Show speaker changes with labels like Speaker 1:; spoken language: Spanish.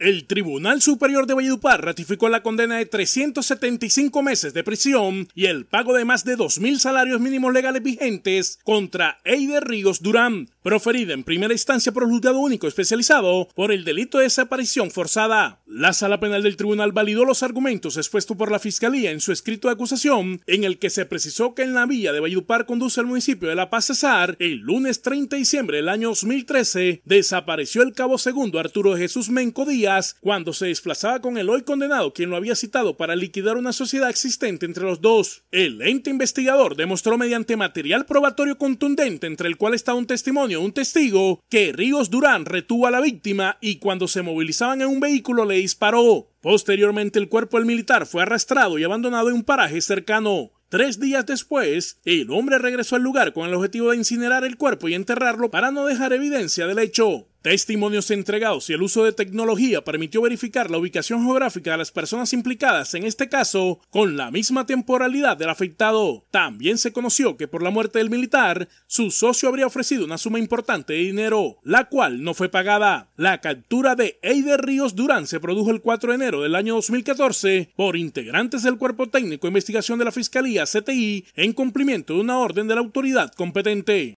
Speaker 1: El Tribunal Superior de Valledupar ratificó la condena de 375 meses de prisión y el pago de más de 2.000 salarios mínimos legales vigentes contra Eider Ríos Durán, proferida en primera instancia por el Juzgado Único Especializado por el delito de desaparición forzada. La sala penal del tribunal validó los argumentos expuestos por la Fiscalía en su escrito de acusación, en el que se precisó que en la vía de Valledupar conduce al municipio de La Paz Cesar, el lunes 30 de diciembre del año 2013, desapareció el cabo segundo Arturo Jesús Menco Díaz cuando se desplazaba con el hoy condenado, quien lo había citado para liquidar una sociedad existente entre los dos. El ente investigador demostró mediante material probatorio contundente, entre el cual está un testimonio un testigo, que Ríos Durán retuvo a la víctima y cuando se movilizaban en un vehículo le disparó. Posteriormente el cuerpo del militar fue arrastrado y abandonado en un paraje cercano. Tres días después, el hombre regresó al lugar con el objetivo de incinerar el cuerpo y enterrarlo para no dejar evidencia del hecho. Testimonios entregados y el uso de tecnología permitió verificar la ubicación geográfica de las personas implicadas en este caso con la misma temporalidad del afectado. También se conoció que por la muerte del militar, su socio habría ofrecido una suma importante de dinero, la cual no fue pagada. La captura de Eider Ríos Durán se produjo el 4 de enero del año 2014 por integrantes del Cuerpo Técnico de Investigación de la Fiscalía CTI en cumplimiento de una orden de la autoridad competente.